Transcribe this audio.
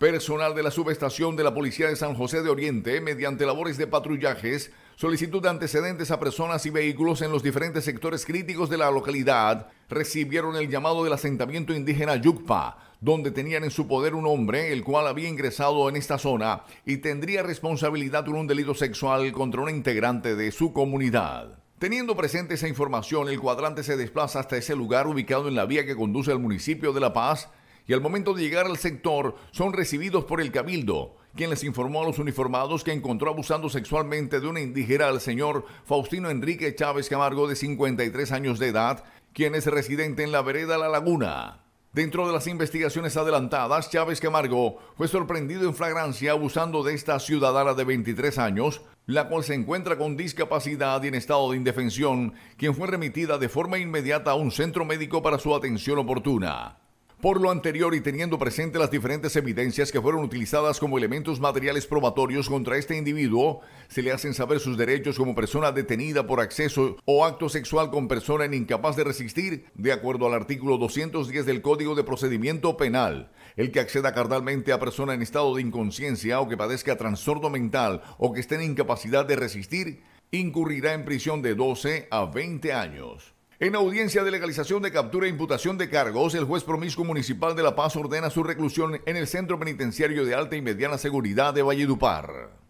Personal de la subestación de la Policía de San José de Oriente, mediante labores de patrullajes, solicitud de antecedentes a personas y vehículos en los diferentes sectores críticos de la localidad, recibieron el llamado del asentamiento indígena Yucpa, donde tenían en su poder un hombre el cual había ingresado en esta zona y tendría responsabilidad por un delito sexual contra un integrante de su comunidad. Teniendo presente esa información, el cuadrante se desplaza hasta ese lugar ubicado en la vía que conduce al municipio de La Paz, y al momento de llegar al sector son recibidos por el cabildo, quien les informó a los uniformados que encontró abusando sexualmente de una indígena al señor Faustino Enrique Chávez Camargo de 53 años de edad, quien es residente en la vereda La Laguna. Dentro de las investigaciones adelantadas, Chávez Camargo fue sorprendido en flagrancia abusando de esta ciudadana de 23 años, la cual se encuentra con discapacidad y en estado de indefensión, quien fue remitida de forma inmediata a un centro médico para su atención oportuna. Por lo anterior y teniendo presente las diferentes evidencias que fueron utilizadas como elementos materiales probatorios contra este individuo, se le hacen saber sus derechos como persona detenida por acceso o acto sexual con persona en incapaz de resistir, de acuerdo al artículo 210 del Código de Procedimiento Penal. El que acceda carnalmente a persona en estado de inconsciencia o que padezca trastorno mental o que esté en incapacidad de resistir, incurrirá en prisión de 12 a 20 años. En audiencia de legalización de captura e imputación de cargos, el juez promiscuo municipal de La Paz ordena su reclusión en el Centro Penitenciario de Alta y Mediana Seguridad de Valledupar.